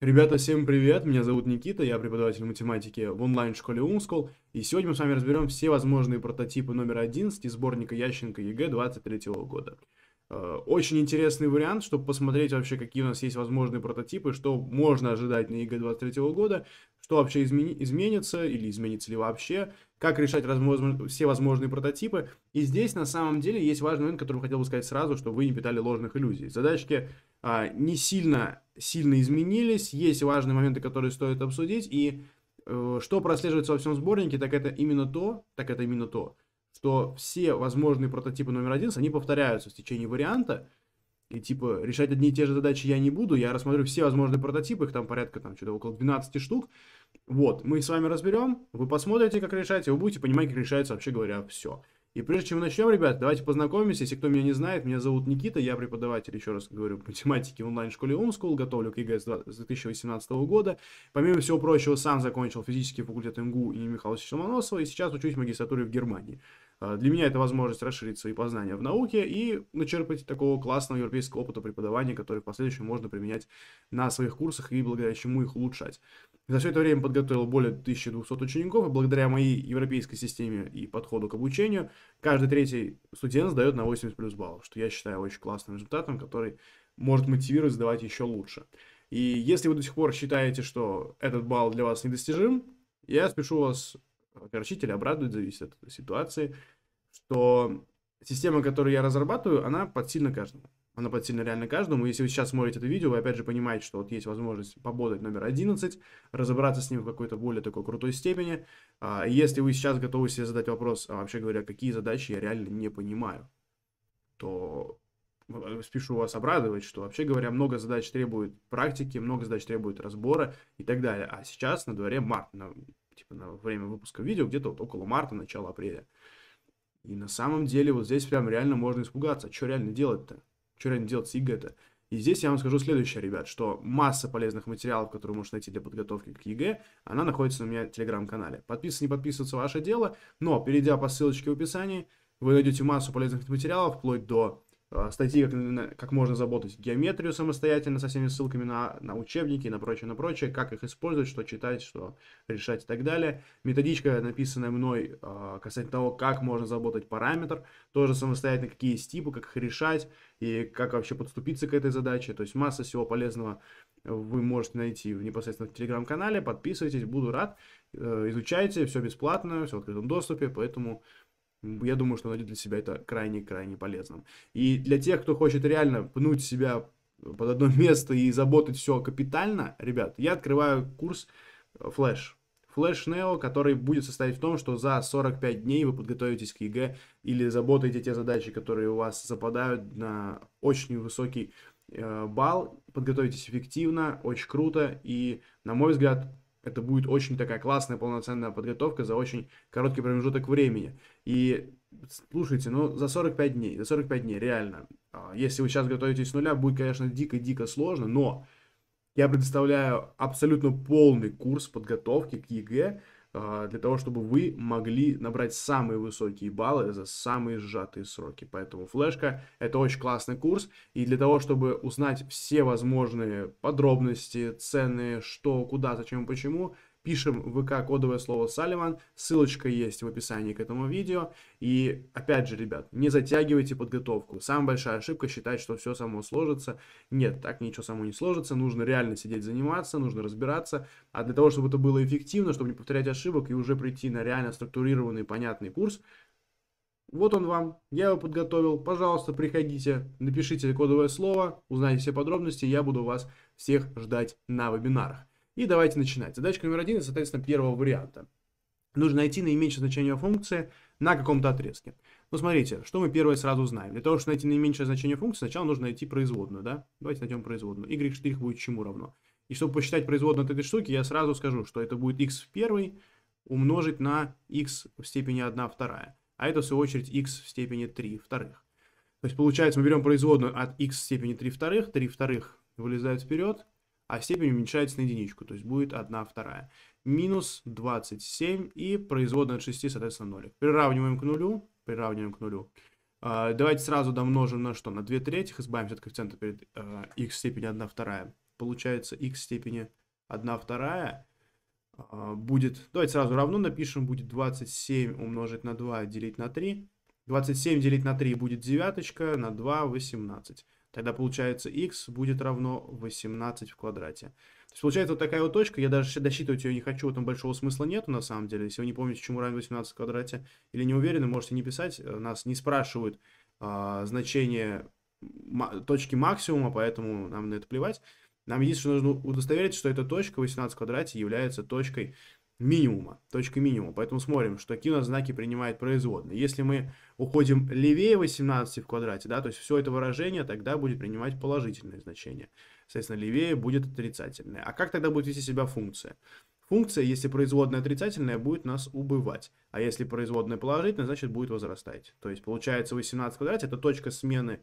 Ребята, всем привет! Меня зовут Никита, я преподаватель математики в онлайн-школе Умскол, и сегодня мы с вами разберем все возможные прототипы номер 11 из сборника Ященко ЕГЭ 23 года. Э, очень интересный вариант, чтобы посмотреть вообще, какие у нас есть возможные прототипы, что можно ожидать на ЕГЭ 23 года, что вообще измени изменится или изменится ли вообще, как решать все возможные прототипы. И здесь на самом деле есть важный момент, который хотел бы сказать сразу, чтобы вы не питали ложных иллюзий. Задачки а, не сильно, сильно изменились. Есть важные моменты, которые стоит обсудить. И э, что прослеживается во всем сборнике, так это именно то, так это именно то, что все возможные прототипы номер один, они повторяются в течение варианта, и типа решать одни и те же задачи я не буду, я рассмотрю все возможные прототипы, их там порядка там что-то около 12 штук. Вот, мы с вами разберем, вы посмотрите, как решать, и вы будете понимать, как решается, вообще говоря, все. И прежде чем мы начнем, ребят, давайте познакомимся. Если кто меня не знает, меня зовут Никита, я преподаватель, еще раз говорю, математики в онлайн-школе Умскул, готовлю к ЕГЭ с 2018 года. Помимо всего прочего, сам закончил физический факультет МГУ имени Михайловича Ломоносова и сейчас учусь в магистратуре в Германии. А, для меня это возможность расширить свои познания в науке и начерпать такого классного европейского опыта преподавания, который в последующем можно применять на своих курсах и благодаря чему их улучшать. За все это время подготовил более 1200 учеников, и благодаря моей европейской системе и подходу к обучению, каждый третий студент сдает на 80 плюс баллов, что я считаю очень классным результатом, который может мотивировать сдавать еще лучше. И если вы до сих пор считаете, что этот балл для вас недостижим, я спешу вас огорчить или обрадовать, зависит от ситуации, что система, которую я разрабатываю, она подсильна каждому. Она подсильна реально каждому. Если вы сейчас смотрите это видео, вы опять же понимаете, что вот есть возможность пободать номер 11, разобраться с ним в какой-то более такой крутой степени. А, если вы сейчас готовы себе задать вопрос, а вообще говоря, какие задачи я реально не понимаю, то э, спешу вас обрадовать, что вообще говоря, много задач требует практики, много задач требует разбора и так далее. А сейчас на дворе март, на, типа на время выпуска видео, где-то вот около марта, начала апреля. И на самом деле вот здесь прям реально можно испугаться. А что реально делать-то? что реально делать с ЕГЭ это. И здесь я вам скажу следующее, ребят, что масса полезных материалов, которые вы можете найти для подготовки к ЕГЭ, она находится у меня в телеграм-канале. Подписываться, не подписываться, ваше дело, но перейдя по ссылочке в описании, вы найдете массу полезных материалов, вплоть до Э, статьи, как, как можно заботать геометрию самостоятельно со всеми ссылками на, на учебники на прочее, на прочее, как их использовать, что читать, что решать и так далее. Методичка, написанная мной э, касательно того, как можно заботать параметр, тоже самостоятельно, какие есть типы, как их решать и как вообще подступиться к этой задаче. То есть масса всего полезного вы можете найти непосредственно в телеграм-канале. Подписывайтесь, буду рад. Э, изучайте, все бесплатно, все в открытом доступе, поэтому я думаю, что найдет для себя это крайне-крайне полезным. И для тех, кто хочет реально пнуть себя э, под одно место и заботать все капитально, ребят, я открываю курс э, Flash. Flash Neo, который будет состоять в том, что за 45 дней вы подготовитесь к ЕГЭ или заботаете те задачи, которые у вас западают на очень высокий э, балл, подготовитесь эффективно, очень круто, и, на мой взгляд, это будет очень такая классная полноценная подготовка за очень короткий промежуток времени. И слушайте, ну за 45 дней, за 45 дней, реально. А, если вы сейчас готовитесь с нуля, будет, конечно, дико-дико сложно, но я предоставляю абсолютно полный курс подготовки к ЕГЭ а, для того, чтобы вы могли набрать самые высокие баллы за самые сжатые сроки. Поэтому флешка – это очень классный курс. И для того, чтобы узнать все возможные подробности, цены, что, куда, зачем, почему – пишем в ВК кодовое слово Салливан, ссылочка есть в описании к этому видео. И опять же, ребят, не затягивайте подготовку. Самая большая ошибка считать, что все само сложится. Нет, так ничего само не сложится, нужно реально сидеть заниматься, нужно разбираться. А для того, чтобы это было эффективно, чтобы не повторять ошибок и уже прийти на реально структурированный, понятный курс, вот он вам, я его подготовил. Пожалуйста, приходите, напишите кодовое слово, узнайте все подробности, я буду вас всех ждать на вебинарах. И давайте начинать. Задачка номер один, соответственно, первого варианта. Нужно найти наименьшее значение функции на каком-то отрезке. Ну, смотрите, что мы первое сразу знаем. Для того, чтобы найти наименьшее значение функции, сначала нужно найти производную, да? Давайте найдем производную. y' будет чему равно? И чтобы посчитать производную от этой штуки, я сразу скажу, что это будет x в первой умножить на x в степени 1 вторая. А это, в свою очередь, x в степени 3 вторых. То есть, получается, мы берем производную от x в степени 3 вторых, 3 вторых вылезают вперед, а степень уменьшается на единичку, то есть будет 1 вторая. Минус 27 и производная от 6, соответственно, 0. Приравниваем к нулю, приравниваем к нулю. А, давайте сразу домножим на что? На 2 третьих, избавимся от коэффициента перед x а, степени 1 вторая. Получается x степени 1 вторая а, будет... Давайте сразу равно напишем, будет 27 умножить на 2 делить на 3. 27 делить на 3 будет девяточка, на 2 18. Тогда получается x будет равно 18 в квадрате. То есть получается вот такая вот точка, я даже досчитывать ее не хочу, там большого смысла нету на самом деле. Если вы не помните, чему равен 18 в квадрате или не уверены, можете не писать. Э, нас не спрашивают а, значение точки максимума, поэтому нам на это плевать. Нам единственное, нужно удостовериться, что эта точка 18 в квадрате является точкой минимума, точка минимума. Поэтому смотрим, что какие у нас знаки принимает производные. Если мы уходим левее 18 в квадрате, да, то есть все это выражение тогда будет принимать положительное значение. Соответственно, левее будет отрицательное. А как тогда будет вести себя функция? Функция, если производная отрицательная, будет нас убывать. А если производная положительная, значит будет возрастать. То есть получается 18 в квадрате это точка смены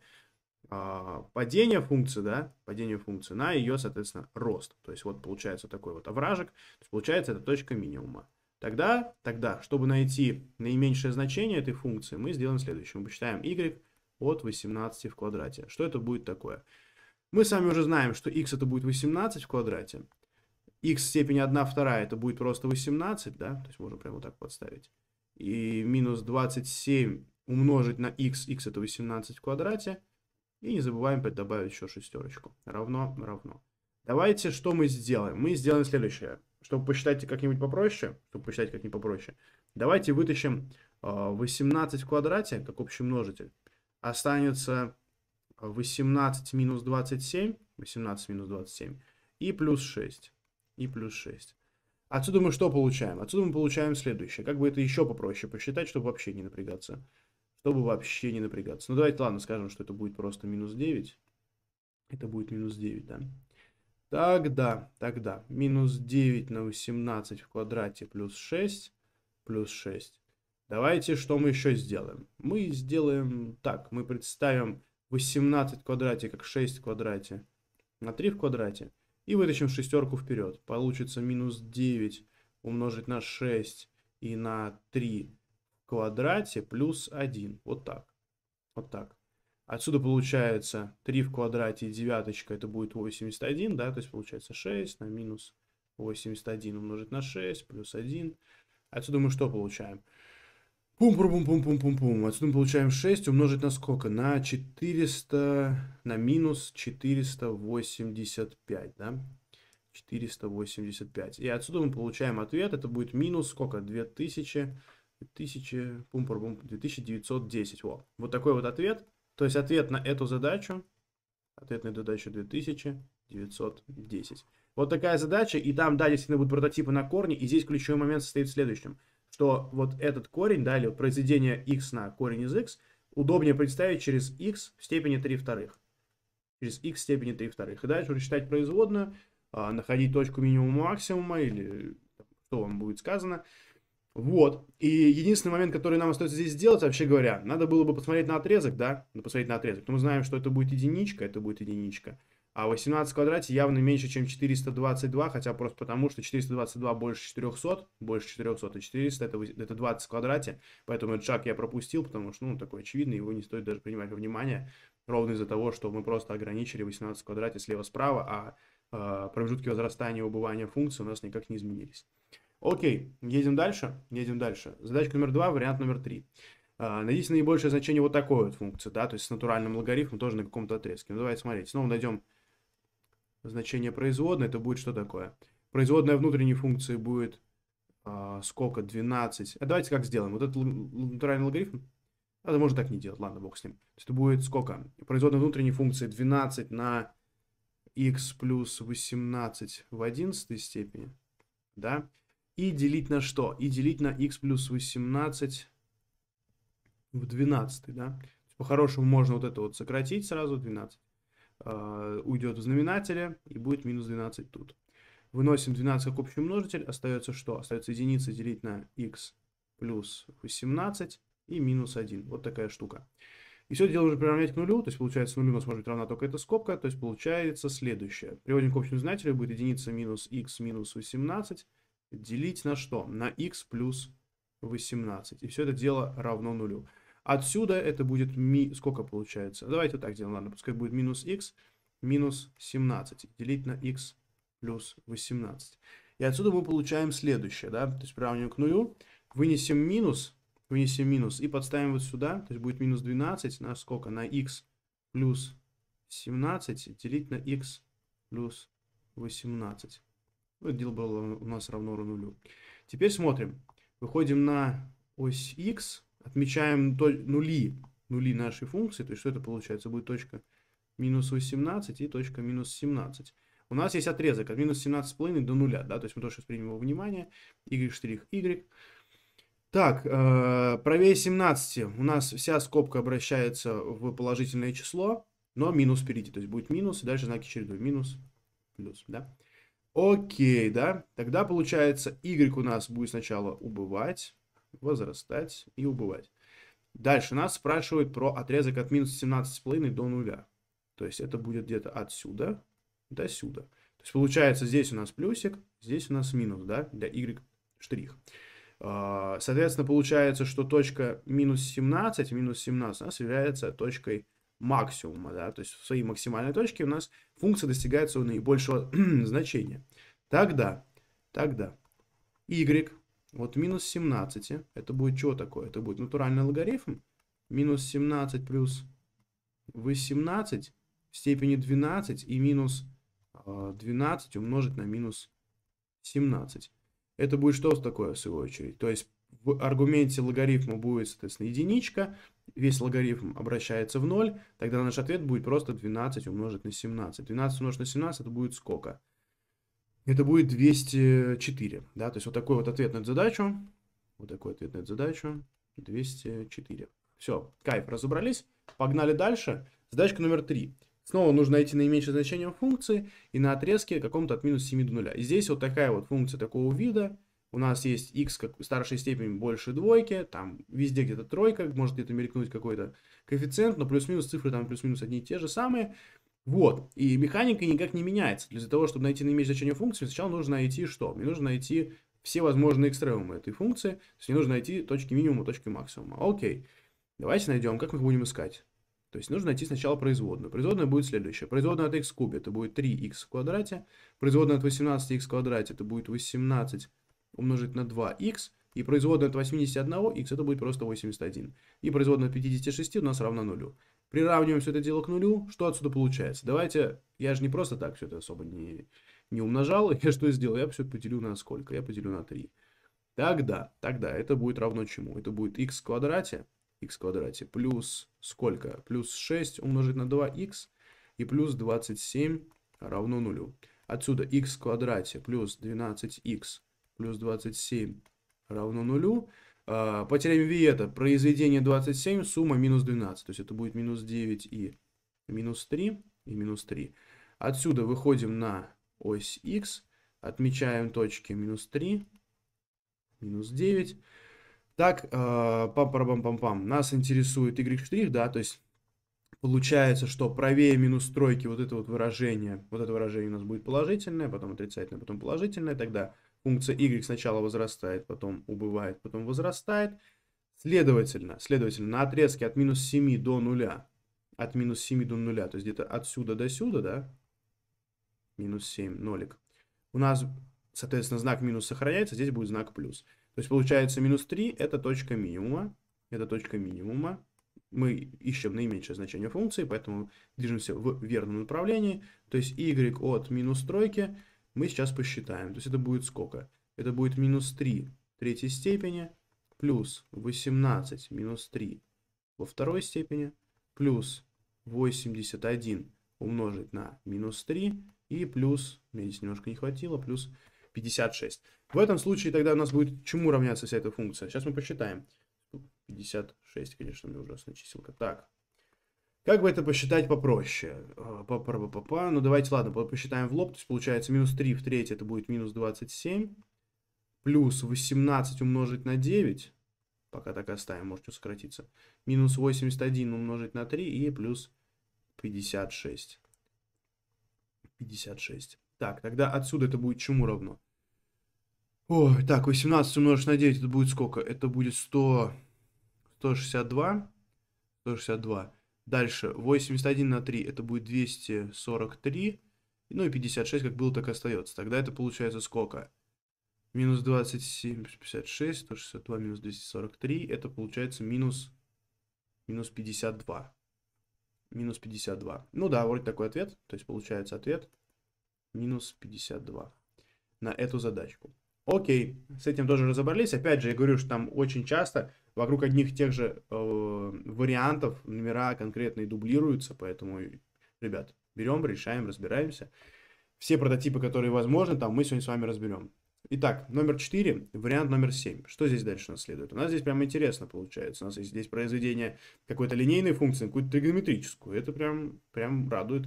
а, падение функции, да, падение функции на ее, соответственно, рост. То есть вот получается такой вот овражек, то есть получается это точка минимума. Тогда, тогда, чтобы найти наименьшее значение этой функции, мы сделаем следующее. Мы посчитаем y от 18 в квадрате. Что это будет такое? Мы сами уже знаем, что x это будет 18 в квадрате. x в степени 1 вторая это будет просто 18, да, то есть можно прямо вот так подставить. И минус 27 умножить на x, x это 18 в квадрате – и не забываем добавить еще шестерочку. Равно, равно. Давайте, что мы сделаем? Мы сделаем следующее. Чтобы посчитать как-нибудь попроще, чтобы посчитать как-нибудь попроще, давайте вытащим 18 а, в квадрате, как общий множитель. Останется 18 минус 27, 18 минус 27, и плюс 6, и плюс 6. Отсюда мы что получаем? Отсюда мы получаем следующее. Как бы это еще попроще посчитать, чтобы вообще не напрягаться чтобы вообще не напрягаться. Ну, давайте, ладно, скажем, что это будет просто минус 9. Это будет минус 9, да. Тогда, тогда, минус 9 на 18 в квадрате плюс 6, плюс 6. Давайте, что мы еще сделаем? Мы сделаем так, мы представим 18 в квадрате как 6 в квадрате на 3 в квадрате. И вытащим шестерку вперед. Получится минус 9 умножить на 6 и на 3 квадрате плюс 1. Вот так. Вот так. Отсюда получается 3 в квадрате и девяточка, это будет 81, да, то есть получается 6 на минус 81 умножить на 6 плюс 1. Отсюда мы что получаем? пум пум пум пум пум пум пум Отсюда мы получаем 6 умножить на сколько? На 400, на минус 485, да? 485. И отсюда мы получаем ответ, это будет минус сколько? 2000 2000, пум -пум, 2910. Во. Вот такой вот ответ. То есть ответ на эту задачу, ответ на эту задачу 2910. Вот такая задача, и там, да, действительно будут прототипы на корне, и здесь ключевой момент состоит в следующем, что вот этот корень, да, или вот произведение x на корень из x, удобнее представить через x в степени 3 вторых. Через x в степени 3 вторых. И дальше уже считать производную, а, находить точку минимума максимума, или что вам будет сказано, вот. И единственный момент, который нам остается здесь сделать, вообще говоря, надо было бы посмотреть на отрезок, да? Ну, посмотреть на отрезок. Но мы знаем, что это будет единичка, это будет единичка. А 18 в квадрате явно меньше, чем 422, хотя просто потому, что 422 больше 400, больше 400, а 400 это, это 20 в квадрате, поэтому этот шаг я пропустил, потому что, ну, такой очевидный, его не стоит даже принимать во внимание, ровно из-за того, что мы просто ограничили 18 в квадрате слева-справа, а э, промежутки возрастания и убывания функций у нас никак не изменились. Окей, едем дальше, едем дальше. Задачка номер два, вариант номер три. А, Найдите наибольшее значение вот такой вот функции, да, то есть с натуральным логарифмом тоже на каком-то отрезке. Ну, давайте смотреть. Снова найдем значение производной, это будет что такое? Производная внутренней функции будет э, сколько? 12. А давайте как сделаем? Вот этот натуральный логарифм? А, можно так не делать, ладно, бог с ним. То есть это будет сколько? Производная внутренней функции 12 на x плюс 18 в 11 степени, да? И делить на что? И делить на x плюс 18 в 12, да? По-хорошему можно вот это вот сократить сразу, 12. А, уйдет в знаменателе и будет минус 12 тут. Выносим 12 как общий множитель, остается что? Остается единица делить на x плюс 18 и минус 1. Вот такая штука. И все дело уже приравнять к нулю, то есть получается нулю у нас может быть равна только эта скобка, то есть получается следующее. Приводим к общему знаменателю, будет единица минус x минус 18 делить на что? На x плюс 18. И все это дело равно нулю. Отсюда это будет ми... сколько получается? Давайте вот так сделаем. Ладно, пускай будет минус x минус 17. Делить на x плюс 18. И отсюда мы получаем следующее, да, то есть приравниваем к нулю, вынесем минус, вынесем минус и подставим вот сюда, то есть будет минус 12 на сколько? На x плюс 17 делить на x плюс 18. Вот ну, дел было у нас равно нулю. Теперь смотрим. Выходим на ось x, отмечаем нули, нули нашей функции, то есть что это получается? Будет точка минус 18 и точка минус 17. У нас есть отрезок от минус 17,5 до нуля, да, то есть мы тоже примем его внимание, y' y. Так, э, правее 17 у нас вся скобка обращается в положительное число, но минус впереди, то есть будет минус, и дальше знаки чередуют, минус, плюс, да. Окей, да? Тогда получается y у нас будет сначала убывать, возрастать и убывать. Дальше нас спрашивают про отрезок от минус 17,5 до нуля. То есть это будет где-то отсюда до сюда. То есть получается здесь у нас плюсик, здесь у нас минус, да, для y штрих. А, соответственно, получается, что точка минус 17, минус 17 у нас является точкой максимума, да, то есть в своей максимальной точке у нас функция достигает своего наибольшего значения. Тогда, тогда y вот минус 17, а, это будет что такое? Это будет натуральный логарифм. Минус 17 плюс 18 в степени 12 и минус 12 умножить на минус 17. Это будет что такое, в свою очередь? То есть в аргументе логарифма будет, соответственно, единичка, весь логарифм обращается в 0, тогда наш ответ будет просто 12 умножить на 17. 12 умножить на 17 это будет сколько? Это будет 204. Да? То есть вот такой вот ответ на эту задачу. Вот такой ответ на эту задачу. 204. Все, кайф, разобрались. Погнали дальше. Задачка номер 3. Снова нужно найти наименьшее значение функции и на отрезке каком-то от минус 7 до 0. И здесь вот такая вот функция такого вида у нас есть x как старшей степени больше двойки, там везде где-то тройка, может где-то мелькнуть какой-то коэффициент, но плюс-минус цифры там плюс-минус одни и те же самые. Вот, и механика никак не меняется. Для того, чтобы найти наименьшее значение функции, сначала нужно найти что? Мне нужно найти все возможные экстремумы этой функции, то есть мне нужно найти точки минимума, точки максимума. Окей, давайте найдем, как мы их будем искать. То есть нужно найти сначала производную. Производная будет следующая. Производная от x кубе это будет 3x в квадрате. Производная от 18x в квадрате это будет 18 умножить на 2х, и производная от 81х, это будет просто 81. И производная от 56 у нас равна нулю. Приравниваем все это дело к нулю, что отсюда получается? Давайте, я же не просто так все это особо не, не умножал, я что сделал? Я все поделю на сколько? Я поделю на 3. Тогда, тогда это будет равно чему? Это будет x в квадрате, x в квадрате плюс сколько? Плюс 6 умножить на 2х и плюс 27 равно нулю. Отсюда x в квадрате плюс 12х плюс 27 равно нулю. А, Потеряем теореме Виета произведение 27, сумма минус 12. То есть это будет минус 9 и минус 3 и минус 3. Отсюда выходим на ось x, отмечаем точки минус 3, минус 9. Так, пам пам пам пам нас интересует y штрих, да, то есть получается, что правее минус тройки вот это вот выражение, вот это выражение у нас будет положительное, потом отрицательное, потом положительное, тогда функция y сначала возрастает, потом убывает, потом возрастает. Следовательно, следовательно, на отрезке от минус 7 до 0, от минус 7 до 0, то есть где-то отсюда до сюда, да, минус 7, нолик, у нас, соответственно, знак минус сохраняется, здесь будет знак плюс. То есть получается минус 3 это точка минимума, это точка минимума, мы ищем наименьшее значение функции, поэтому движемся в верном направлении. То есть y от минус тройки мы сейчас посчитаем. То есть это будет сколько? Это будет минус 3 третьей степени плюс 18 минус 3 во второй степени плюс 81 умножить на минус 3 и плюс, мне здесь немножко не хватило, плюс 56. В этом случае тогда у нас будет чему равняться вся эта функция? Сейчас мы посчитаем. 56, конечно, мне ужасная чиселка. Так, как бы это посчитать попроще? А, па -па -па ну, давайте, ладно, посчитаем в лоб. То есть, получается, минус 3 в третье это будет минус 27. Плюс 18 умножить на 9. Пока так оставим, можете сократиться. Минус 81 умножить на 3 и плюс 56. 56. Так, тогда отсюда это будет чему равно? Ой, так, 18 умножить на 9, это будет сколько? Это будет 100... 162. 162. Дальше, 81 на 3 это будет 243, ну и 56 как было, так и остается. Тогда это получается сколько? Минус 27, 56, 162 минус 243, это получается минус, минус 52. Минус 52. Ну да, вроде такой ответ, то есть получается ответ минус 52 на эту задачку. Окей, с этим тоже разобрались. Опять же, я говорю, что там очень часто вокруг одних и тех же э, вариантов номера конкретные дублируются, поэтому, ребят, берем, решаем, разбираемся. Все прототипы, которые возможны, там мы сегодня с вами разберем. Итак, номер 4, вариант номер 7. Что здесь дальше у нас следует? У нас здесь прям интересно получается. У нас есть здесь произведение какой-то линейной функции, какую-то тригонометрическую. Это прям, прям радует.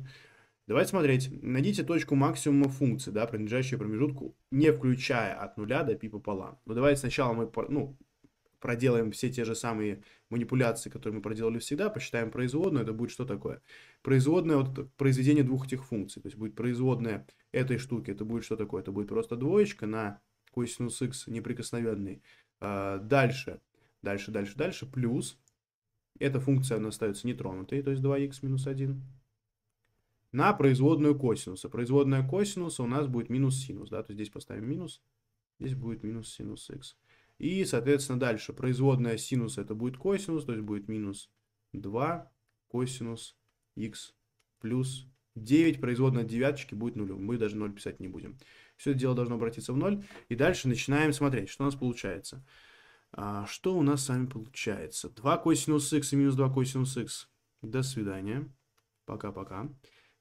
Давайте смотреть. Найдите точку максимума функции, да, принадлежащую промежутку, не включая от нуля до пи пополам. Но ну, давайте сначала мы ну, проделаем все те же самые манипуляции, которые мы проделали всегда, посчитаем производную, это будет что такое? Производное от произведения двух этих функций. То есть будет производная этой штуки, это будет что такое? Это будет просто двоечка на косинус x неприкосновенный. А, дальше, дальше, дальше, дальше, плюс. Эта функция у нас остается нетронутой, то есть 2х минус 1 на производную косинуса. Производная косинуса у нас будет минус синус. Да? То есть здесь поставим минус, здесь будет минус синус x. И, соответственно, дальше производная синуса это будет косинус, то есть будет минус 2 косинус x плюс 9, производная девяточки будет нулем. Мы даже 0 писать не будем. Все это дело должно обратиться в 0. И дальше начинаем смотреть, что у нас получается. А, что у нас с вами получается? 2 косинус x и минус 2 косинус x. До свидания. Пока-пока.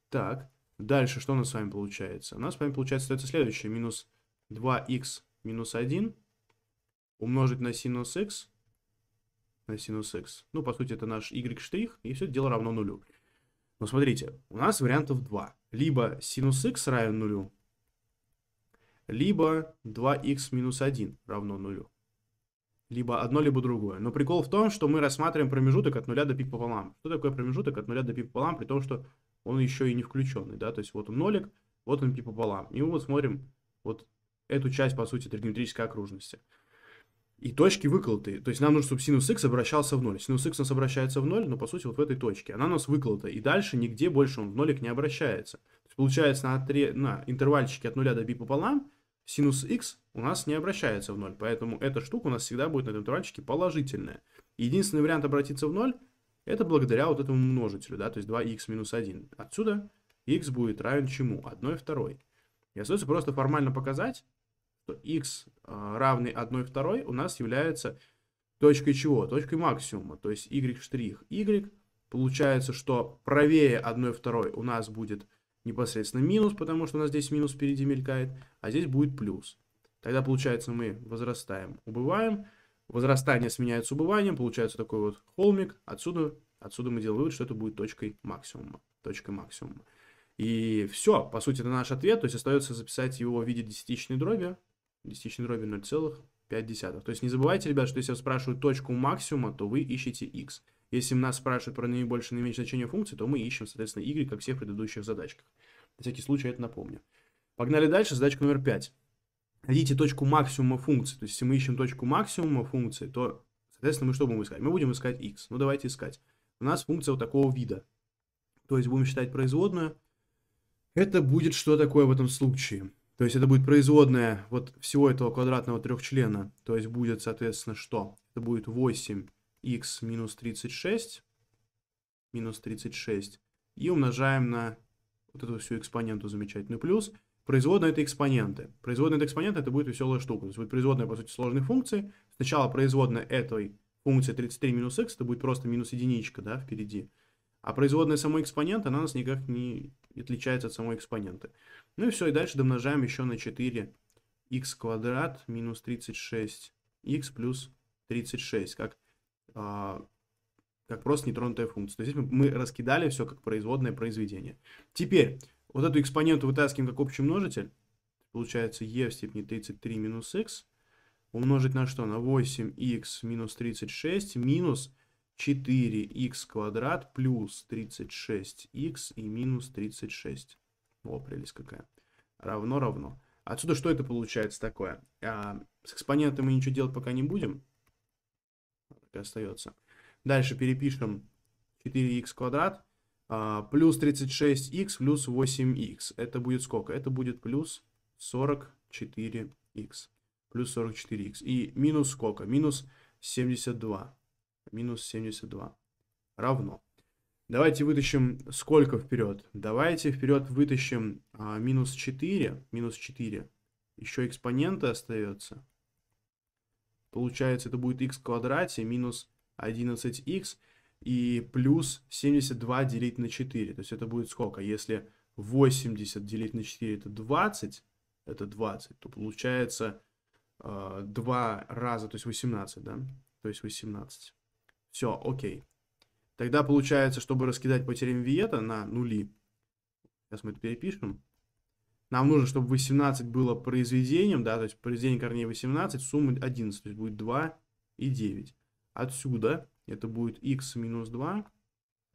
Так, дальше что у нас с вами получается? У нас с вами получается это следующее. Минус 2х минус 1 умножить на синус x на синус x. Ну, по сути, это наш y' штрих, и все это дело равно нулю. Но смотрите, у нас вариантов два. Либо синус x равен нулю, либо 2 х минус 1 равно нулю. Либо одно, либо другое. Но прикол в том, что мы рассматриваем промежуток от нуля до пик пополам. Что такое промежуток от нуля до пик пополам, при том, что он еще и не включенный, да, то есть вот он нолик, вот он пи пополам. И мы вот смотрим вот эту часть, по сути, тригонометрической окружности. И точки выколоты. То есть нам нужно, чтобы синус x обращался в ноль. Синус x у нас обращается в ноль, но по сути вот в этой точке. Она у нас выколота. И дальше нигде больше он в нолик не обращается. То есть, получается на, 3, на интервальчике от нуля до π пополам синус x у нас не обращается в ноль. Поэтому эта штука у нас всегда будет на этом интервальчике положительная. Единственный вариант обратиться в ноль – это благодаря вот этому множителю, да, то есть 2х минус 1. Отсюда x будет равен чему? 1 второй. И остается просто формально показать, что x а, равный 1 второй у нас является точкой чего? Точкой максимума, то есть y штрих y. Получается, что правее 1 второй у нас будет непосредственно минус, потому что у нас здесь минус впереди мелькает, а здесь будет плюс. Тогда получается мы возрастаем, убываем, возрастание сменяются убыванием, получается такой вот холмик. Отсюда, отсюда мы делаем вывод, что это будет точкой максимума. Точкой максимума. И все, по сути, это наш ответ. То есть остается записать его в виде десятичной дроби. Десятичной дроби 0,5. То есть не забывайте, ребят, что если вас спрашивают точку максимума, то вы ищете x. Если нас спрашивают про наибольшее и наименьшее значение функции, то мы ищем, соответственно, y, как в всех предыдущих задачках. На всякий случай это напомню. Погнали дальше. Задачка номер 5 найдите точку максимума функции. То есть, если мы ищем точку максимума функции, то, соответственно, мы что будем искать? Мы будем искать x. Ну, давайте искать. У нас функция вот такого вида. То есть, будем считать производную. Это будет что такое в этом случае? То есть, это будет производная вот всего этого квадратного трехчлена. То есть, будет, соответственно, что? Это будет 8x минус 36, минус 36, и умножаем на вот эту всю экспоненту замечательную плюс – Производная – это экспоненты. Производная – это экспоненты, это будет веселая штука. То есть будет производная, по сути, сложной функции. Сначала производная этой функции 33 минус x, это будет просто минус единичка, да, впереди. А производная самой экспонента, она у нас никак не отличается от самой экспоненты. Ну и все, и дальше домножаем еще на 4 x квадрат минус 36 x плюс 36, как, а, как просто нетронутая функция. То есть мы, мы раскидали все как производное произведение. Теперь вот эту экспоненту вытаскиваем как общий множитель. Получается e в степени 33 минус x умножить на что? На 8x минус 36 минус 4x квадрат плюс 36x и минус 36. О, прелесть какая. Равно-равно. Отсюда что это получается такое? А, с экспонентом мы ничего делать пока не будем. Так остается. Дальше перепишем 4х квадрат а, плюс 36х плюс 8х. Это будет сколько? Это будет плюс 44х. Плюс 44х. И минус сколько? Минус 72. Минус 72. Равно. Давайте вытащим сколько вперед? Давайте вперед вытащим а, минус 4. Минус 4. Еще экспоненты остается. Получается, это будет x в квадрате минус 11х и плюс 72 делить на 4. То есть это будет сколько? Если 80 делить на 4 это 20, это 20, то получается э, 2 раза, то есть 18, да? То есть 18. Все, окей. Тогда получается, чтобы раскидать по теореме Виета на нули, сейчас мы это перепишем, нам нужно, чтобы 18 было произведением, да, то есть произведение корней 18, сумма 11, то есть будет 2 и 9. Отсюда это будет x минус 2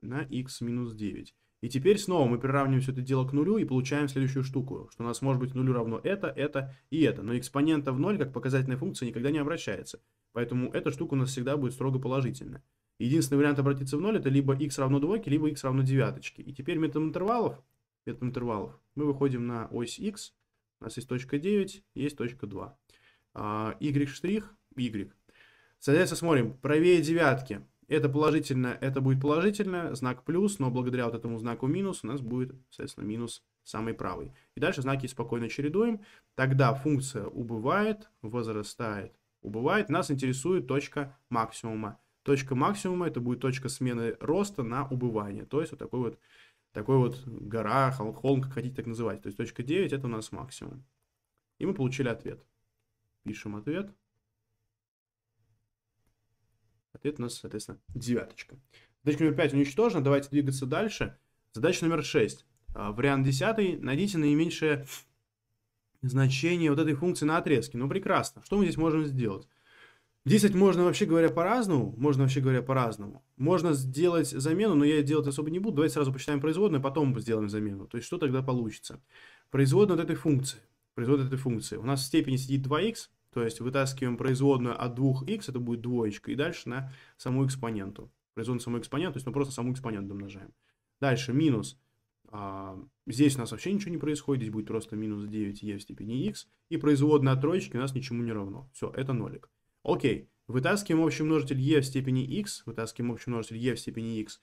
на x минус 9. И теперь снова мы приравниваем все это дело к нулю и получаем следующую штуку, что у нас может быть нулю равно это, это и это. Но экспонента в ноль как показательная функция никогда не обращается. Поэтому эта штука у нас всегда будет строго положительная. Единственный вариант обратиться в ноль это либо x равно двойке, либо x равно девяточке. И теперь методом интервалов, методом интервалов мы выходим на ось x. У нас есть точка 9, есть точка 2. А, y' y Соответственно, смотрим, правее девятки. Это положительно, это будет положительно, знак плюс, но благодаря вот этому знаку минус у нас будет, соответственно, минус самый правый. И дальше знаки спокойно чередуем. Тогда функция убывает, возрастает, убывает. Нас интересует точка максимума. Точка максимума это будет точка смены роста на убывание. То есть вот такой вот, такой вот гора, холм, как хотите так называть. То есть точка 9 это у нас максимум. И мы получили ответ. Пишем ответ. Ответ у нас, соответственно, девяточка. Задача номер 5 уничтожена. Давайте двигаться дальше. Задача номер 6. А, вариант 10. Найдите наименьшее значение вот этой функции на отрезке. Ну, прекрасно. Что мы здесь можем сделать? 10 можно вообще говоря по-разному, можно вообще говоря по-разному. Можно сделать замену, но я делать особо не буду. Давайте сразу посчитаем производную, потом сделаем замену. То есть что тогда получится? Производная от этой функции. Производная этой функции. У нас в степени сидит 2х, то есть вытаскиваем производную от 2х, это будет двоечка, и дальше на саму экспоненту. Производную саму экспоненту, то есть мы просто саму экспоненту умножаем. Дальше минус. А, здесь у нас вообще ничего не происходит, здесь будет просто минус 9e в степени x, и производная от троечки у нас ничему не равно. Все, это нолик. Окей, вытаскиваем общий множитель e в степени x, вытаскиваем общий множитель e в степени x.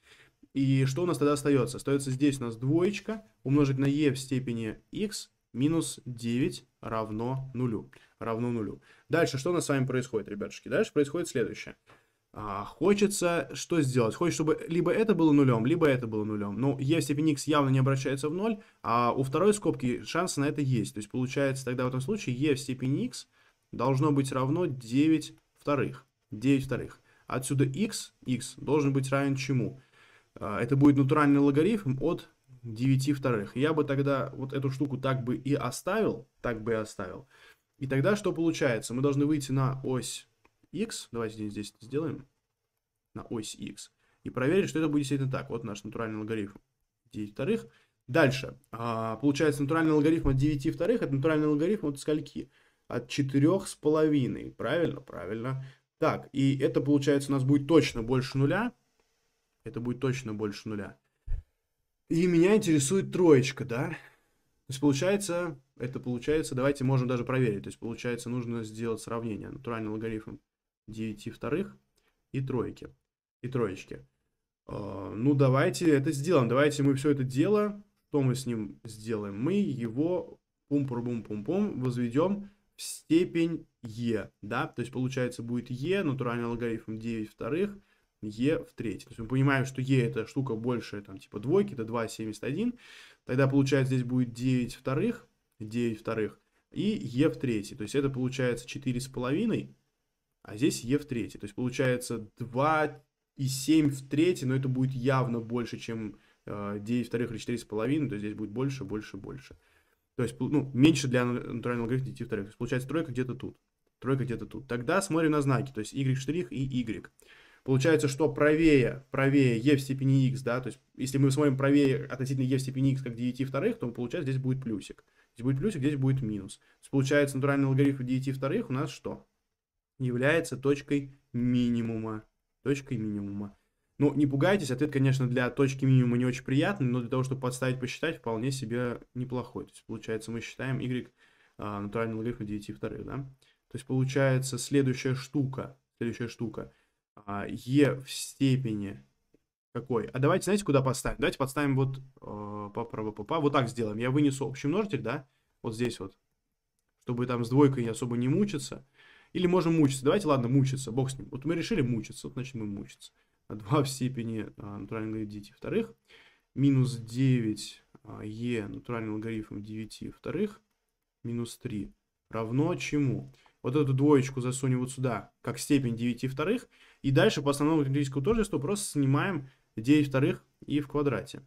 И что у нас тогда остается? Остается здесь у нас двоечка умножить на e в степени x минус 9 равно нулю равно нулю. Дальше что у нас с вами происходит, ребятушки? Дальше происходит следующее. А, хочется что сделать? Хочется, чтобы либо это было нулем, либо это было нулем. Но ну, e в степени x явно не обращается в ноль, а у второй скобки шанс на это есть. То есть получается тогда в этом случае e в степени x должно быть равно 9 вторых. 9 вторых. Отсюда x, x должен быть равен чему? А, это будет натуральный логарифм от 9 вторых. Я бы тогда вот эту штуку так бы и оставил, так бы и оставил. И тогда что получается? Мы должны выйти на ось x. Давайте здесь, здесь сделаем. На ось x. И проверить, что это будет действительно так. Вот наш натуральный логарифм 9 вторых. Дальше. А, получается, натуральный логарифм от 9 вторых, это натуральный логарифм от скольки? От 4 с половиной. Правильно? Правильно. Так, и это, получается, у нас будет точно больше нуля. Это будет точно больше нуля. И меня интересует троечка, да? То есть, получается, это получается, давайте можем даже проверить. То есть получается нужно сделать сравнение. Натуральный логарифм 9 вторых и тройки. И троечки. А, ну давайте это сделаем. Давайте мы все это дело, что мы с ним сделаем? Мы его пум-пум-пум-пум возведем в степень Е, да, то есть получается будет Е, натуральный логарифм 9 вторых, Е в третьей. То есть мы понимаем, что Е это штука большая, там, типа двойки, это 2,71, тогда получается здесь будет 9 вторых, 9 вторых, и Е в третьей. То есть это получается 4,5, а здесь Е в третьей. То есть получается 2 и 7 в третьей, но это будет явно больше, чем 9 э, вторых или 4,5, то есть здесь будет больше, больше, больше. То есть, ну, меньше для натурального графика 9 вторых. То есть получается тройка где-то тут, тройка где-то тут. Тогда смотрим на знаки, то есть y' и y. Получается, что правее, правее e в степени x, да, то есть если мы смотрим правее относительно e в степени x как 9 вторых, то получается здесь будет плюсик. Здесь будет плюсик, а здесь будет минус. То есть, получается, натуральный логарифм 9 вторых у нас что? Является точкой минимума. Точкой минимума. Ну, не пугайтесь, ответ, конечно, для точки минимума не очень приятный, но для того, чтобы подставить, посчитать, вполне себе неплохой. То есть, получается, мы считаем y а, натуральный логарифм 9 вторых, да? То есть, получается, следующая штука, следующая штука, а, e в степени какой? А давайте, знаете, куда поставим? Давайте подставим вот э, по право Вот так сделаем. Я вынесу общий множитель, да? Вот здесь вот. Чтобы там с двойкой особо не мучиться. Или можем мучиться. Давайте, ладно, мучиться. Бог с ним. Вот мы решили мучиться. Вот значит мы мучиться. 2 а в степени а, э, натуральный логарифм 9 вторых. Минус 9 э, е натуральный логарифм 9 вторых. Минус 3 равно чему? Вот эту двоечку засунем вот сюда, как степень 9 вторых. И дальше по основному арифметическому тождеству просто снимаем 9 вторых и в квадрате.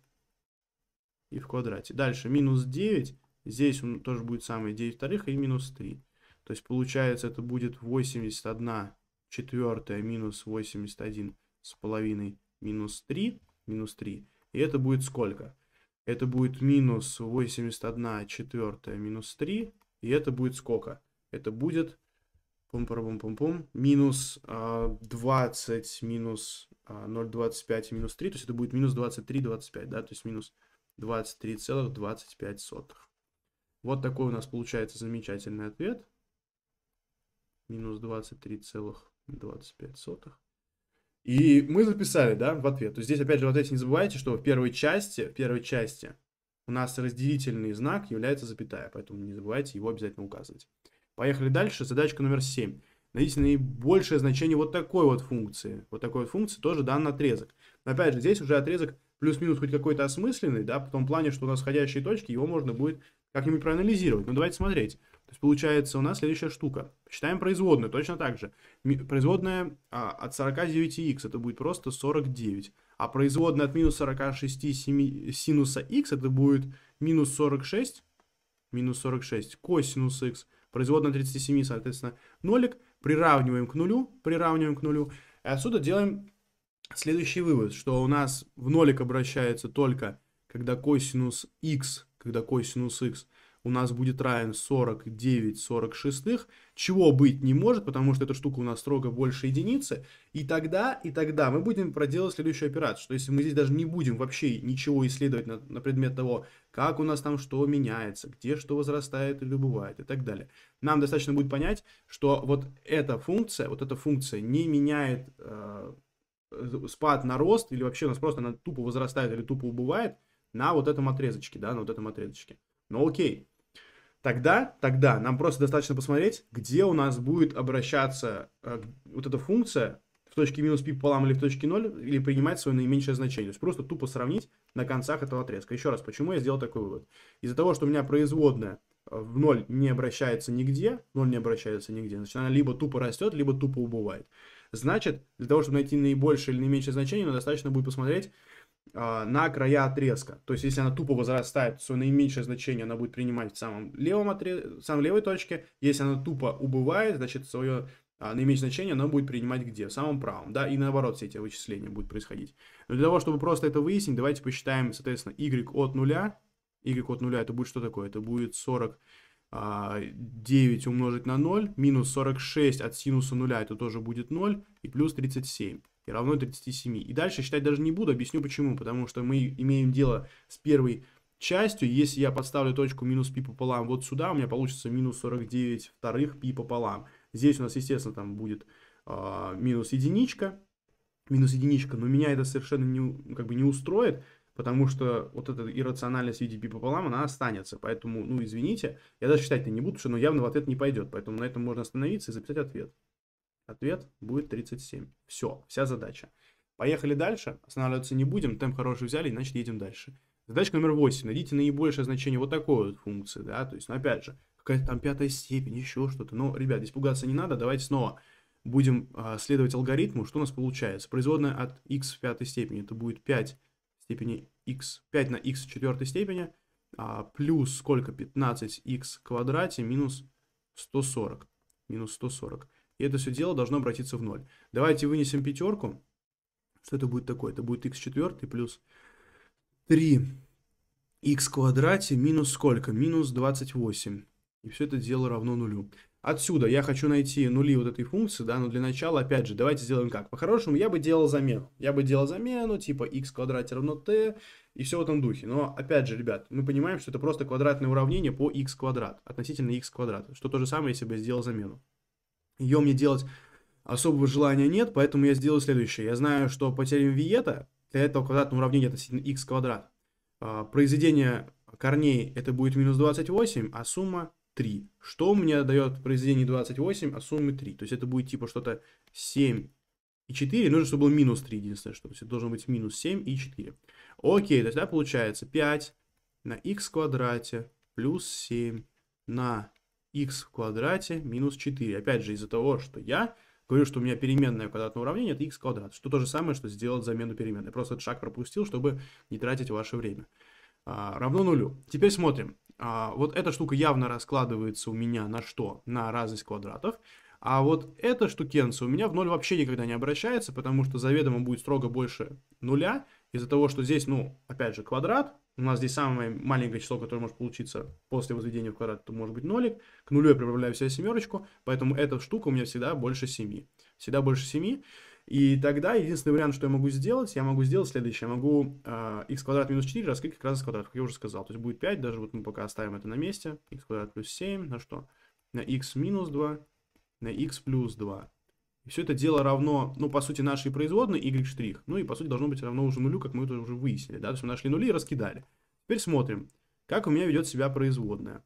И в квадрате. Дальше минус 9. Здесь он тоже будет самый 9 вторых и минус 3. То есть получается это будет 81 четвертая минус 81 с половиной минус 3. Минус 3. И это будет сколько? Это будет минус 81 четвертая минус 3. И это будет сколько? Это будет пум пум пум пум минус 20, а, минус 0,25 а, и минус 3, то есть это будет минус 23,25, да, то есть минус 23,25. Вот такой у нас получается замечательный ответ. Минус 23,25. И мы записали, да, в ответ. То есть здесь, опять же, в ответе не забывайте, что в первой части, в первой части у нас разделительный знак является запятая, поэтому не забывайте его обязательно указывать. Поехали дальше. Задачка номер 7. Найдите наибольшее значение вот такой вот функции. Вот такой вот функции тоже дан отрезок. Но опять же, здесь уже отрезок плюс-минус хоть какой-то осмысленный, да, в том плане, что у нас сходящие точки, его можно будет как-нибудь проанализировать. Но давайте смотреть. То есть, получается, у нас следующая штука. Считаем производную, точно так же. Производная а, от 49х, это будет просто 49. А производная от минус 46 7, синуса х, это будет минус 46, минус 46 косинус х производная 37, соответственно, нолик, приравниваем к нулю, приравниваем к нулю, и отсюда делаем следующий вывод, что у нас в нолик обращается только, когда косинус x, когда косинус x у нас будет равен 49 шестых чего быть не может, потому что эта штука у нас строго больше единицы. И тогда, и тогда мы будем проделать следующую операцию, что если мы здесь даже не будем вообще ничего исследовать на, на предмет того, как у нас там что меняется, где что возрастает или убывает и так далее, нам достаточно будет понять, что вот эта функция, вот эта функция не меняет э, спад на рост, или вообще у нас просто она тупо возрастает или тупо убывает на вот этом отрезочке, да, на вот этом отрезочке. Ну окей, Тогда, тогда нам просто достаточно посмотреть, где у нас будет обращаться э, вот эта функция в точке минус пи пополам или в точке 0, или принимать свое наименьшее значение. То есть просто тупо сравнить на концах этого отрезка. Еще раз, почему я сделал такой вывод? Из-за того, что у меня производная э, в 0 не обращается нигде, 0 не обращается нигде, значит она либо тупо растет, либо тупо убывает. Значит, для того, чтобы найти наибольшее или наименьшее значение, нам достаточно будет посмотреть, а, на края отрезка. То есть, если она тупо возрастает, то наименьшее значение она будет принимать в самом левом отрез... в самой левой точке. Если она тупо убывает, значит, свое а, наименьшее значение она будет принимать где? В самом правом, да, и наоборот все эти вычисления будут происходить. Но для того, чтобы просто это выяснить, давайте посчитаем, соответственно, y от нуля. y от нуля это будет что такое? Это будет 40... 9 а, умножить на 0, минус 46 от синуса нуля, это тоже будет 0, и плюс 37 и равно 37. И дальше считать даже не буду, объясню почему. Потому что мы имеем дело с первой частью. Если я подставлю точку минус π пополам вот сюда, у меня получится минус 49 вторых π пополам. Здесь у нас, естественно, там будет э, минус единичка. Минус единичка, но меня это совершенно не, как бы не устроит, потому что вот эта иррациональность в виде пи пополам, она останется. Поэтому, ну, извините, я даже считать-то не буду, что оно явно в ответ не пойдет. Поэтому на этом можно остановиться и записать ответ. Ответ будет 37. Все, вся задача. Поехали дальше. Останавливаться не будем. Темп хороший взяли, значит едем дальше. Задачка номер 8. Найдите наибольшее значение вот такой вот функции. Да? То есть, ну, опять же, какая-то там пятая степень, еще что-то. Но, ребят, здесь пугаться не надо. Давайте снова будем а, следовать алгоритму. Что у нас получается? Производная от x в пятой степени. Это будет 5 степени x. 5 на x в четвертой степени. А, плюс сколько? 15x в квадрате минус 140. Минус 140 и это все дело должно обратиться в ноль. Давайте вынесем пятерку. Что это будет такое? Это будет x четвертый плюс 3 x квадрате минус сколько? Минус 28. И все это дело равно нулю. Отсюда я хочу найти нули вот этой функции, да, но для начала, опять же, давайте сделаем как. По-хорошему, я бы делал замену. Я бы делал замену, типа x квадрате равно t, и все в этом духе. Но, опять же, ребят, мы понимаем, что это просто квадратное уравнение по x квадрат, относительно x квадрат, что то же самое, если бы я сделал замену. Ее мне делать особого желания нет, поэтому я сделаю следующее. Я знаю, что по теореме Виета для этого квадратного уравнения относительно x квадрат а, произведение корней это будет минус 28, а сумма 3. Что мне дает произведение 28, а суммы 3? То есть это будет типа что-то 7 и 4. Нужно, чтобы было минус 3 единственное, что. То есть это должно быть минус 7 и 4. Окей, тогда получается 5 на x квадрате плюс 7 на x в квадрате минус 4. Опять же, из-за того, что я говорю, что у меня переменная квадратное уравнение, это x квадрат, что то же самое, что сделать замену переменной. Просто этот шаг пропустил, чтобы не тратить ваше время. А, равно нулю. Теперь смотрим. А, вот эта штука явно раскладывается у меня на что? На разность квадратов. А вот эта штукенция у меня в ноль вообще никогда не обращается, потому что заведомо будет строго больше нуля, из-за того, что здесь, ну, опять же, квадрат, у нас здесь самое маленькое число, которое может получиться после возведения в квадрат, то может быть нолик. К нулю я прибавляю себе семерочку, поэтому эта штука у меня всегда больше 7. Всегда больше 7. И тогда единственный вариант, что я могу сделать, я могу сделать следующее. Я могу э, а, x квадрат минус 4 раскрыть как раз из квадрат, как я уже сказал. То есть будет 5, даже вот мы пока оставим это на месте. x квадрат плюс 7, на что? На x минус 2, на x плюс 2. И все это дело равно, ну, по сути, нашей производной y штрих, ну и, по сути, должно быть равно уже нулю, как мы это уже выяснили, да, то есть мы нашли нули и раскидали. Теперь смотрим, как у меня ведет себя производная.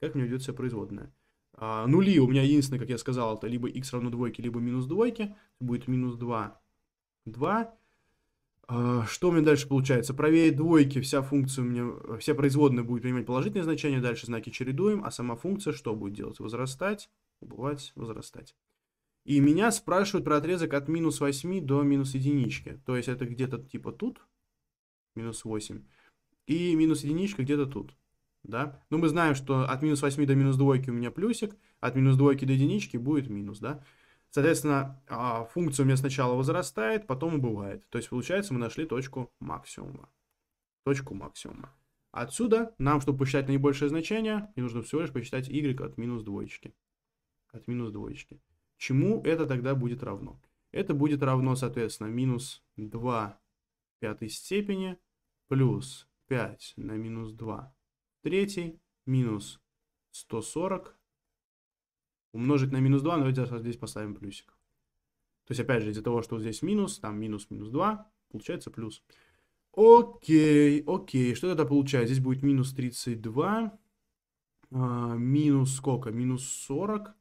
Как у меня ведет себя производная. А, нули у меня единственное, как я сказал, это либо x равно двойке, либо минус двойке, будет минус 2, 2. А, что у меня дальше получается? Правее двойки вся функция у меня, вся производная будет принимать положительное значение, дальше знаки чередуем, а сама функция что будет делать? Возрастать, убывать, возрастать. И меня спрашивают про отрезок от минус 8 до минус единички. То есть это где-то типа тут, минус 8, и минус единичка где-то тут. Да? Ну, мы знаем, что от минус 8 до минус 2 у меня плюсик, от минус 2 до единички будет минус, да? Соответственно, а, функция у меня сначала возрастает, потом убывает. То есть, получается, мы нашли точку максимума. Точку максимума. Отсюда нам, чтобы посчитать наибольшее значение, и нужно всего лишь посчитать y от минус двоечки. От минус двоечки. Чему это тогда будет равно? Это будет равно, соответственно, минус 2 пятой степени плюс 5 на минус 2 третьей минус 140 умножить на минус 2, но давайте здесь поставим плюсик. То есть, опять же, из-за того, что здесь минус, там минус минус 2, получается плюс. Окей, окей, что тогда получается? Здесь будет минус 32, а, минус сколько? Минус 40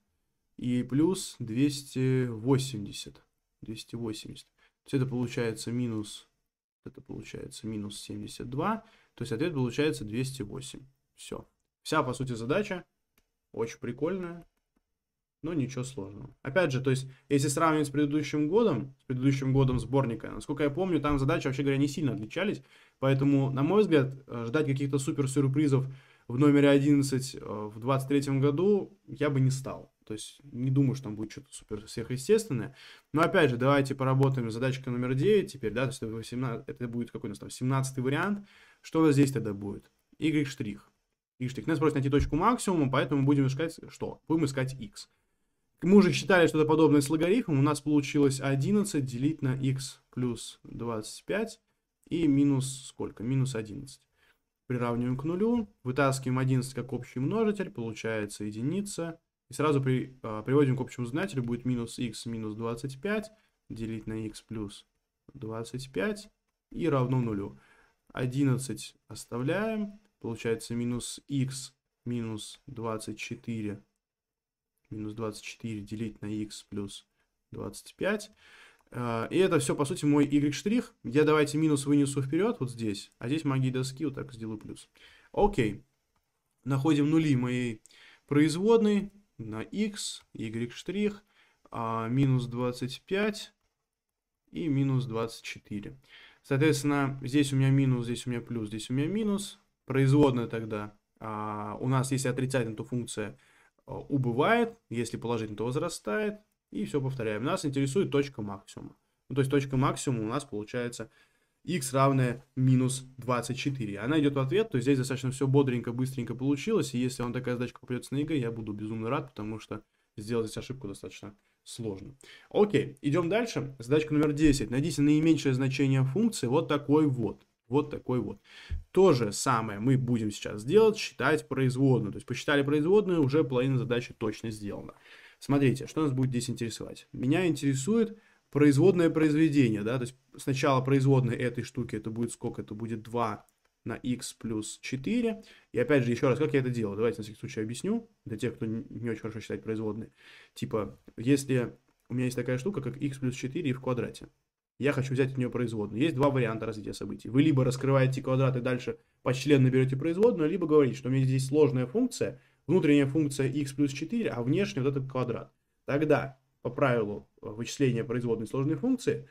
и плюс 280. 280. То есть это получается минус, это получается минус 72. То есть ответ получается 208. Все. Вся, по сути, задача очень прикольная, но ничего сложного. Опять же, то есть, если сравнивать с предыдущим годом, с предыдущим годом сборника, насколько я помню, там задачи, вообще говоря, не сильно отличались. Поэтому, на мой взгляд, э, ждать каких-то супер-сюрпризов в номере 11 э, в 23 году я бы не стал. То есть не думаю, что там будет что-то супер сверхъестественное. Но опять же, давайте поработаем с задачкой номер 9 теперь, да, то есть это, 18, это будет какой-то там 17 вариант. Что у нас здесь тогда будет? Y штрих. Y штрих. Нас просят найти точку максимума, поэтому будем искать что? Будем искать x. Мы уже считали что-то подобное с логарифмом. У нас получилось 11 делить на x плюс 25 и минус сколько? Минус 11. Приравниваем к нулю, вытаскиваем 11 как общий множитель, получается единица и сразу при, э, приводим к общему знаменателю, будет минус x минус 25 делить на x плюс 25 и равно нулю. 11 оставляем, получается минус x минус 24, минус 24 делить на x плюс 25. Э, а, и это все, по сути, мой y'. Я давайте минус вынесу вперед, вот здесь, а здесь магии доски, вот так сделаю плюс. Окей. Находим нули моей производной, на x, y штрих, а, минус 25 и минус 24. Соответственно, здесь у меня минус, здесь у меня плюс, здесь у меня минус. Производная тогда а, у нас, если отрицательно, то функция а, убывает, если положительно, то возрастает. И все повторяем. Нас интересует точка максимума. Ну, то есть точка максимума у нас получается x равное минус 24. Она идет в ответ, то есть здесь достаточно все бодренько, быстренько получилось. И если вам такая задачка попадется на ЕГЭ, я буду безумно рад, потому что сделать здесь ошибку достаточно сложно. Окей, идем дальше. Задачка номер 10. Найдите наименьшее значение функции вот такой вот. Вот такой вот. То же самое мы будем сейчас делать, считать производную. То есть посчитали производную, уже половина задачи точно сделана. Смотрите, что нас будет здесь интересовать. Меня интересует производное произведение, да, то есть сначала производное этой штуки, это будет сколько? Это будет 2 на x плюс 4. И опять же, еще раз, как я это делаю? Давайте на всякий случай объясню для тех, кто не очень хорошо считает производные. Типа, если у меня есть такая штука, как x плюс 4 и в квадрате, я хочу взять от нее производную. Есть два варианта развития событий. Вы либо раскрываете квадрат и дальше почленно берете производную, либо говорите, что у меня здесь сложная функция, внутренняя функция x плюс 4, а внешняя вот этот квадрат. Тогда по правилу э, вычисления производной сложной функции,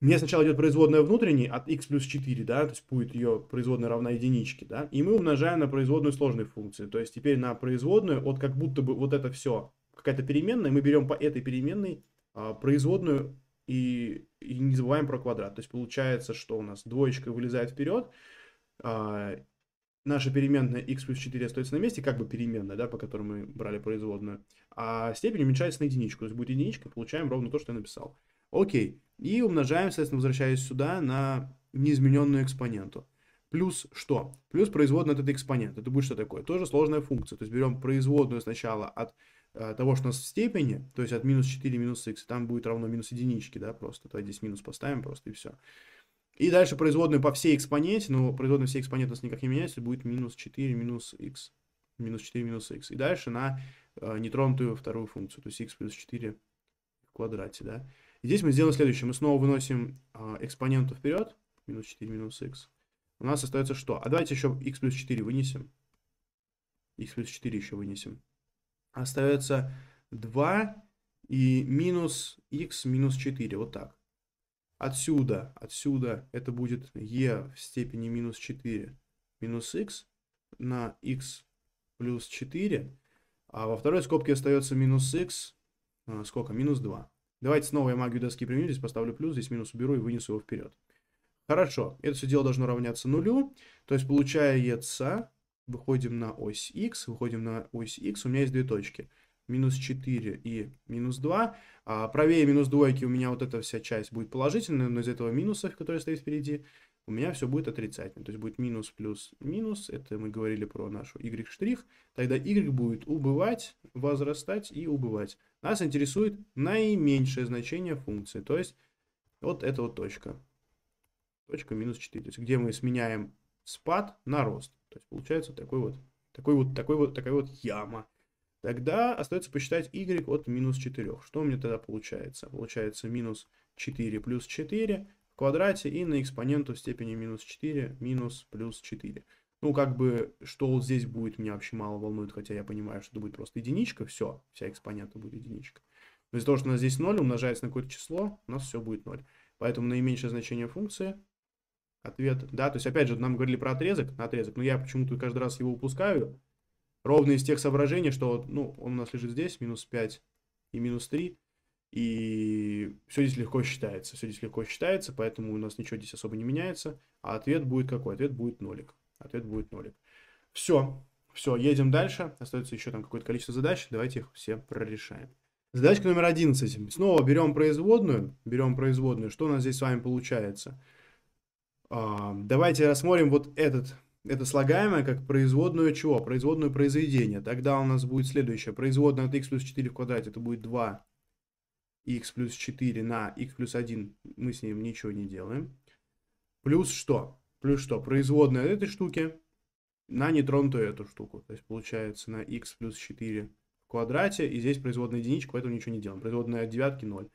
мне сначала идет производная внутренней от x плюс 4, да, то есть будет ее производная равна единичке, да, и мы умножаем на производную сложной функции, то есть теперь на производную от как будто бы вот это все какая-то переменная, мы берем по этой переменной а, производную и, и не забываем про квадрат, то есть получается, что у нас двоечка вылезает вперед, а, наша переменная x плюс 4 остается на месте, как бы переменная, да, по которой мы брали производную, а степень уменьшается на единичку. То есть будет единичка, получаем ровно то, что я написал. Окей. И умножаем, соответственно, возвращаясь сюда, на неизмененную экспоненту. Плюс что? Плюс производная от этой экспоненты. Это будет что такое? Тоже сложная функция. То есть берем производную сначала от э, того, что у нас в степени, то есть от минус 4 минус x, там будет равно минус единички, да, просто. Тогда здесь минус поставим просто и все. И дальше производную по всей экспоненте, но производная всей экспоненты у нас никак не меняется, будет минус 4 минус x, минус 4 минус x. И дальше на э, нетронутую вторую функцию, то есть x плюс 4 в квадрате, да. И здесь мы сделаем следующее, мы снова выносим э, экспоненту вперед, минус 4 минус x. У нас остается что? А давайте еще x плюс 4 вынесем. x плюс 4 еще вынесем. Остается 2 и минус x минус 4, вот так. Отсюда, отсюда это будет e в степени минус 4 минус x на x плюс 4. А во второй скобке остается минус x, э, сколько? Минус 2. Давайте снова я магию доски применю, здесь поставлю плюс, здесь минус уберу и вынесу его вперед. Хорошо, это все дело должно равняться нулю, то есть получая ец, e выходим на ось x, выходим на ось x, у меня есть две точки – минус 4 и минус 2. А правее минус двойки у меня вот эта вся часть будет положительная, но из этого минуса, который стоит впереди, у меня все будет отрицательно. То есть будет минус плюс минус, это мы говорили про нашу y штрих. Тогда y будет убывать, возрастать и убывать. Нас интересует наименьшее значение функции, то есть вот эта вот точка. Точка минус 4, то есть где мы сменяем спад на рост. То есть получается такой вот, такой вот, такой вот, такая вот яма. Тогда остается посчитать y от минус 4. Что у меня тогда получается? Получается минус 4 плюс 4 в квадрате и на экспоненту в степени минус 4 минус плюс 4. Ну, как бы, что вот здесь будет, меня вообще мало волнует, хотя я понимаю, что это будет просто единичка, все, вся экспонента будет единичка. Но из-за того, что у нас здесь 0 умножается на какое-то число, у нас все будет 0. Поэтому наименьшее значение функции, ответ, да, то есть, опять же, нам говорили про отрезок, отрезок, но я почему-то каждый раз его упускаю, Ровно из тех соображений, что ну, он у нас лежит здесь, минус 5 и минус 3. И все здесь легко считается. Все здесь легко считается, поэтому у нас ничего здесь особо не меняется. А ответ будет какой? Ответ будет нолик. Ответ будет нолик. Все. Все, едем дальше. Остается еще там какое-то количество задач. Давайте их все прорешаем. Задачка номер 11. Снова берем производную. Берем производную. Что у нас здесь с вами получается? А, давайте рассмотрим вот этот это слагаемое как производную чего? Производную произведения. Тогда у нас будет следующее. Производная от x плюс 4 в квадрате, это будет 2 x плюс 4 на x плюс 1. Мы с ним ничего не делаем. Плюс что? Плюс что? Производная этой штуки на нетронутую эту штуку. То есть получается на x плюс 4 в квадрате. И здесь производная единичка, поэтому ничего не делаем. Производная от девятки 0.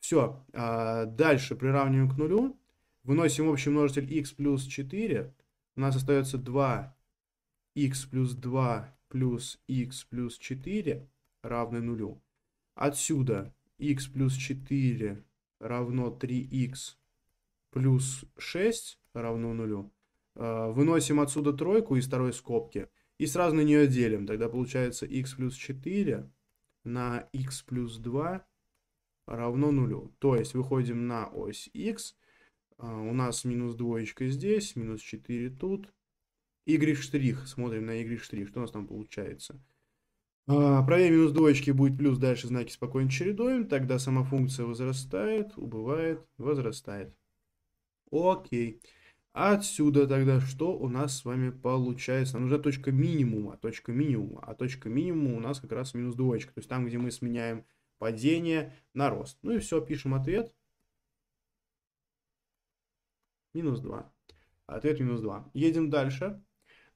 Все. А, дальше приравниваем к нулю. Выносим общий множитель x плюс 4 у нас остается 2 x плюс 2 плюс x плюс 4 равны нулю. Отсюда x плюс 4 равно 3x плюс 6 равно нулю. Э, выносим отсюда тройку из второй скобки и сразу на нее делим. Тогда получается x плюс 4 на x плюс 2 равно нулю. То есть выходим на ось x а, у нас минус двоечка здесь, минус 4 тут. Y штрих. Смотрим на Y штрих. Что у нас там получается? А, правее минус двоечки будет плюс, дальше знаки спокойно чередуем. Тогда сама функция возрастает, убывает, возрастает. Окей. Отсюда тогда что у нас с вами получается? Нам нужна точка минимума, точка минимума. А точка минимума у нас как раз минус двоечка. То есть там, где мы сменяем падение на рост. Ну и все, пишем ответ. Минус 2. Ответ минус 2. Едем дальше.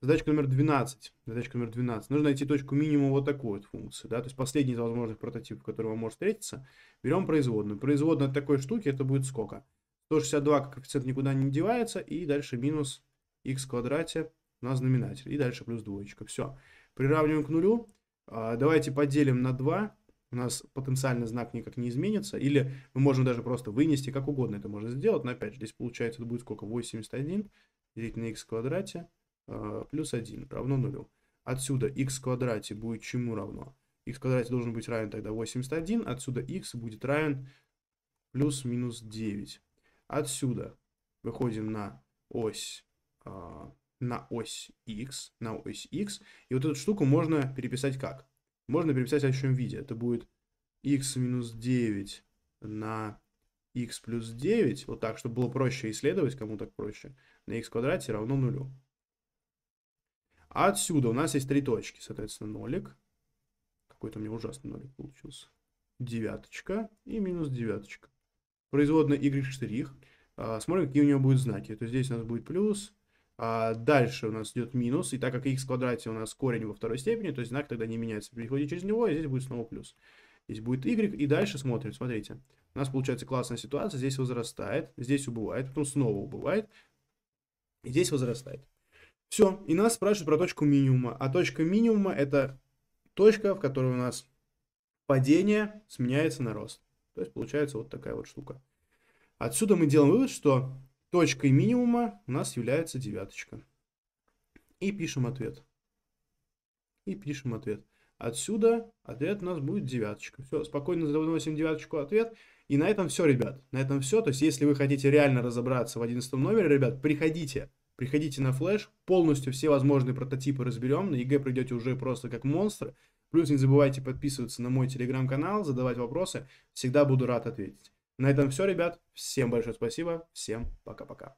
Задачка номер 12. Задачка номер 12. Нужно найти точку минимума вот такой вот функции. Да? То есть последний из возможных прототипов, который вам может встретиться. Берем производную. Производная такой штуки это будет сколько? 162 как коэффициент никуда не девается. И дальше минус x в квадрате на знаменатель. И дальше плюс двоечка. Все. Приравниваем к нулю. А, давайте поделим на 2 нас потенциальный знак никак не изменится, или мы можем даже просто вынести, как угодно это можно сделать, но опять же, здесь получается это будет сколько, 81 делить на x э, в квадрате плюс 1 равно 0. Отсюда x квадрате будет чему равно? x квадрате должен быть равен тогда 81, отсюда x будет равен плюс-минус 9. Отсюда выходим на ось, э, на ось x, на ось x, и вот эту штуку можно переписать как? можно переписать в общем виде. Это будет x минус 9 на x плюс 9, вот так, чтобы было проще исследовать, кому так проще, на x квадрате равно нулю. Отсюда у нас есть три точки, соответственно, нолик. Какой-то у меня ужасный нолик получился. Девяточка и минус девяточка. Производная y' штрих. А, смотрим, какие у него будут знаки. То есть здесь у нас будет плюс, а дальше у нас идет минус, и так как x в квадрате у нас корень во второй степени, то знак тогда не меняется. Переходите через него, и здесь будет снова плюс. Здесь будет y, и дальше смотрим, смотрите. У нас получается классная ситуация, здесь возрастает, здесь убывает, потом снова убывает, и здесь возрастает. Все, и нас спрашивают про точку минимума. А точка минимума это точка, в которой у нас падение сменяется на рост. То есть получается вот такая вот штука. Отсюда мы делаем вывод, что Точкой минимума у нас является девяточка. И пишем ответ. И пишем ответ. Отсюда ответ у нас будет девяточка. Все, спокойно заносим девяточку ответ. И на этом все, ребят. На этом все. То есть, если вы хотите реально разобраться в одиннадцатом номере, ребят, приходите. Приходите на флеш, полностью все возможные прототипы разберем, на ЕГЭ придете уже просто как монстры. Плюс не забывайте подписываться на мой телеграм-канал, задавать вопросы, всегда буду рад ответить. На этом все, ребят. Всем большое спасибо. Всем пока-пока.